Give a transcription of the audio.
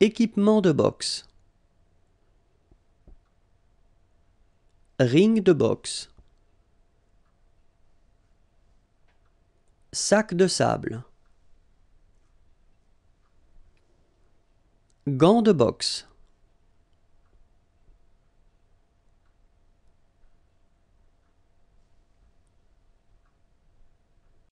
Équipement de boxe. Ring de boxe. Sac de sable. Gants de boxe.